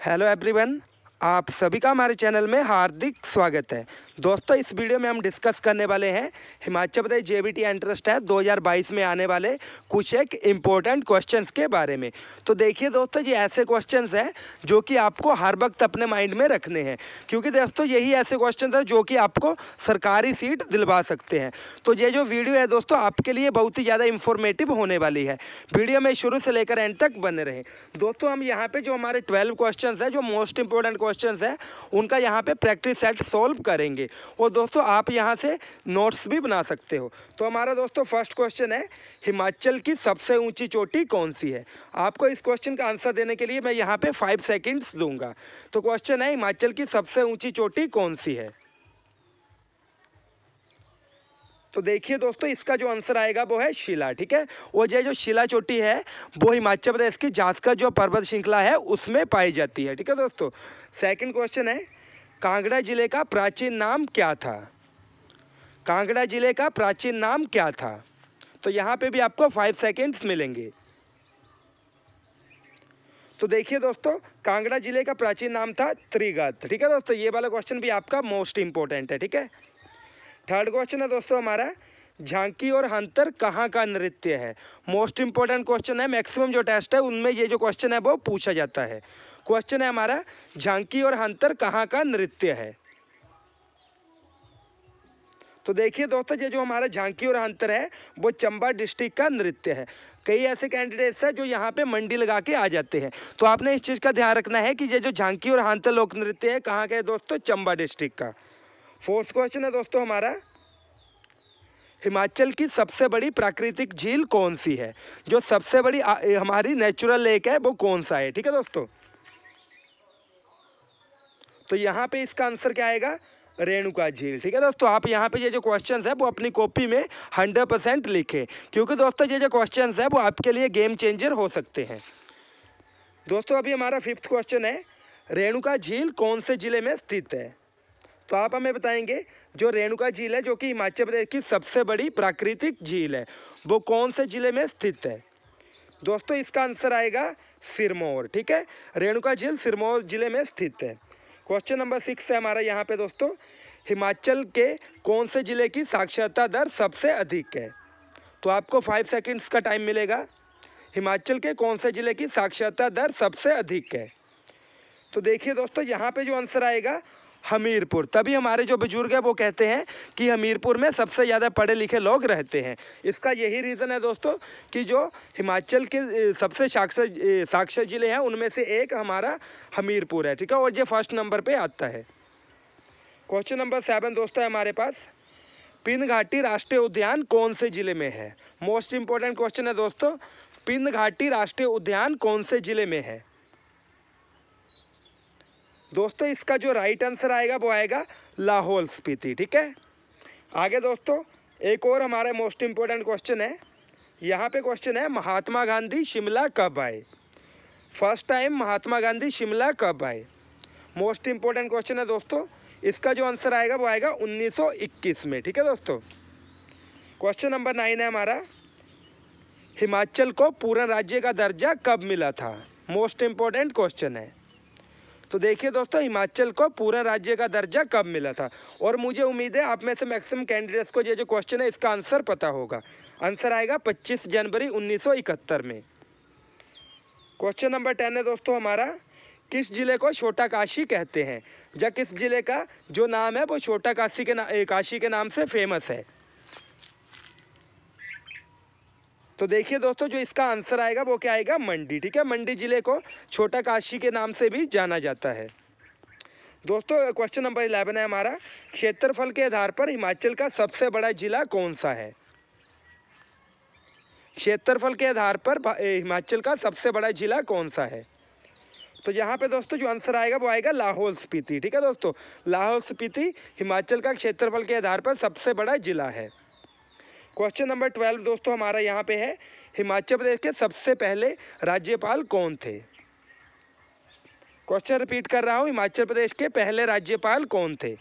hello everyone आप सभी का हमारे चैनल में हार्दिक स्वागत है दोस्तों इस वीडियो में हम डिस्कस करने वाले हैं Himachal Pradesh J JBT entrance test 2022 में आने वाले कुछ एक इम्पोर्टेंट क्वेश्चंस के बारे में तो देखिए दोस्तों ये ऐसे क्वेश्चंस हैं जो कि आपको हर वक्त अपने माइंड में रखने हैं क्योंकि दोस्तों यही ऐसे क्वेश्चन हैं जो कि आपको सरकारी सीट दिलवा सकते हैं तो ये जो वीडियो है दोस्तों आपके लिए बहुत ही ज़्यादा इन्फॉर्मेटिव होने वाली है वीडियो में शुरू से लेकर एंड तक बने रहें दोस्तों हम यहाँ पर जो हमारे ट्वेल्व क्वेश्चन हैं जो मोस्ट इंपॉर्टेंट क्वेश्चन हैं उनका यहाँ पे प्रैक्टिस सेट सॉल्व करेंगे और दोस्तों आप यहाँ से नोट्स भी बना सकते हो तो हमारा दोस्तों फर्स्ट क्वेश्चन है हिमाचल की सबसे ऊंची चोटी कौन सी है आपको इस क्वेश्चन का आंसर देने के लिए मैं यहाँ पे फाइव सेकेंड्स दूंगा तो क्वेश्चन है हिमाचल की सबसे ऊँची चोटी कौन सी है तो देखिए दोस्तों इसका जो आंसर आएगा वो है शिला ठीक है वो जो जो शिला चोटी है वो हिमाचल प्रदेश की का जो पर्वत श्रृंखला है उसमें पाई जाती है ठीक है दोस्तों सेकंड क्वेश्चन है कांगड़ा जिले का प्राचीन नाम क्या था कांगड़ा जिले का प्राचीन नाम क्या था तो यहाँ पे भी आपको फाइव सेकेंड्स मिलेंगे तो देखिए दोस्तों कांगड़ा जिले का प्राचीन नाम था त्रिगत ठीक है दोस्तों ये वाला क्वेश्चन भी आपका मोस्ट इंपॉर्टेंट है ठीक है थर्ड क्वेश्चन है दोस्तों हमारा झांकी और हंतर कहाँ का नृत्य है मोस्ट इंपॉर्टेंट क्वेश्चन है मैक्सिमम जो टेस्ट है उनमें ये जो क्वेश्चन है वो पूछा जाता है क्वेश्चन है हमारा झांकी और हंतर कहाँ का नृत्य है तो देखिए दोस्तों ये जो हमारा झांकी और हंतर है वो चंबा डिस्ट्रिक्ट का नृत्य है कई ऐसे कैंडिडेट्स हैं जो यहाँ पे मंडी लगा के आ जाते हैं तो आपने इस चीज़ का ध्यान रखना है कि ये जो झांकी और हंतर लोक नृत्य है कहाँ का है दोस्तों चंबा डिस्ट्रिक्ट का फोर्थ क्वेश्चन है दोस्तों हमारा हिमाचल की सबसे बड़ी प्राकृतिक झील कौन सी है जो सबसे बड़ी आ, हमारी नेचुरल लेक है वो कौन सा है ठीक है दोस्तों तो यहाँ पे इसका आंसर क्या आएगा रेणुका झील ठीक है दोस्तों आप यहाँ पे ये जो क्वेश्चंस है वो अपनी कॉपी में हंड्रेड परसेंट लिखें क्योंकि दोस्तों ये जो क्वेश्चंस है वो आपके लिए गेम चेंजर हो सकते हैं दोस्तों अभी हमारा फिफ्थ क्वेश्चन है रेणुका झील कौन से ज़िले में स्थित है तो आप हमें बताएंगे जो रेणुका झील है जो कि हिमाचल प्रदेश की सबसे बड़ी प्राकृतिक झील है वो कौन से ज़िले में स्थित है दोस्तों इसका आंसर आएगा सिरमौर ठीक है रेणुका झील सिरमौर ज़िले में स्थित है क्वेश्चन नंबर सिक्स है हमारा यहाँ पे दोस्तों हिमाचल के कौन से ज़िले की साक्षरता दर सबसे अधिक है तो आपको फाइव सेकेंड्स का टाइम मिलेगा हिमाचल के कौन से ज़िले की साक्षरता दर सबसे अधिक है तो देखिए दोस्तों यहाँ पे जो आंसर आएगा हमीरपुर तभी हमारे जो बुजुर्ग हैं वो कहते हैं कि हमीरपुर में सबसे ज़्यादा पढ़े लिखे लोग रहते हैं इसका यही रीज़न है दोस्तों कि जो हिमाचल के सबसे साक्षर साक्षर ज़िले हैं उनमें से एक हमारा हमीरपुर है ठीक है और ये फर्स्ट नंबर पर आता है क्वेश्चन नंबर सेवन दोस्तों है हमारे पास पिन घाटी राष्ट्रीय उद्यान कौन से ज़िले में है मोस्ट इम्पोर्टेंट क्वेश्चन है दोस्तों पिन घाटी राष्ट्रीय उद्यान कौन से ज़िले में है दोस्तों इसका जो राइट आंसर आएगा वो आएगा लाहौल स्पीति ठीक है आगे दोस्तों एक और हमारे मोस्ट इम्पोर्टेंट क्वेश्चन है यहाँ पे क्वेश्चन है महात्मा गांधी शिमला कब आए फर्स्ट टाइम महात्मा गांधी शिमला कब आए मोस्ट इम्पोर्टेंट क्वेश्चन है दोस्तों इसका जो आंसर आएगा वो आएगा 1921 में ठीक है दोस्तों क्वेश्चन नंबर नाइन है हमारा हिमाचल को पूर्ण राज्य का दर्जा कब मिला था मोस्ट इम्पोर्टेंट क्वेश्चन है तो देखिए दोस्तों हिमाचल को पूरा राज्य का दर्जा कब मिला था और मुझे उम्मीद है आप में से मैक्सिमम कैंडिडेट्स को ये जो क्वेश्चन है इसका आंसर पता होगा आंसर आएगा 25 जनवरी 1971 में क्वेश्चन नंबर टेन है दोस्तों हमारा किस जिले को छोटा काशी कहते हैं या किस जिले का जो नाम है वो छोटा काशी के ना काशी के नाम से फेमस है तो देखिए दोस्तों जो इसका आंसर आएगा वो क्या आएगा मंडी ठीक है मंडी ज़िले को छोटा काशी के नाम से भी जाना जाता है दोस्तों क्वेश्चन नंबर इलेवन है हमारा क्षेत्रफल के आधार पर हिमाचल का सबसे बड़ा जिला कौन सा है क्षेत्रफल के आधार पर हिमाचल का सबसे बड़ा जिला कौन सा है तो यहाँ पे दोस्तों जो आंसर आएगा वो आएगा लाहौल स्पीति ठीक है दोस्तों लाहौल स्पीति हिमाचल का क्षेत्रफल के आधार पर सबसे बड़ा जिला है क्वेश्चन नंबर ट्वेल्व दोस्तों हमारा यहाँ पे है हिमाचल प्रदेश के सबसे पहले राज्यपाल कौन थे क्वेश्चन रिपीट कर रहा हूँ हिमाचल प्रदेश के पहले राज्यपाल कौन थे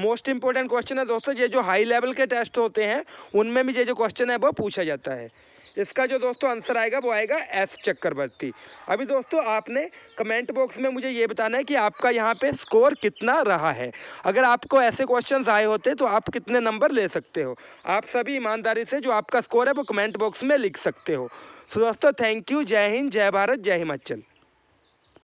मोस्ट इंपॉर्टेंट क्वेश्चन है दोस्तों ये जो हाई लेवल के टेस्ट होते हैं उनमें भी ये जो क्वेश्चन है वो पूछा जाता है इसका जो दोस्तों आंसर आएगा वो आएगा एस चक्रवर्ती अभी दोस्तों आपने कमेंट बॉक्स में मुझे ये बताना है कि आपका यहाँ पे स्कोर कितना रहा है अगर आपको ऐसे क्वेश्चन आए होते तो आप कितने नंबर ले सकते हो आप सभी ईमानदारी से जो आपका स्कोर है वो कमेंट बॉक्स में लिख सकते हो सो दोस्तों थैंक यू जय हिंद जय भारत जय हिमाचल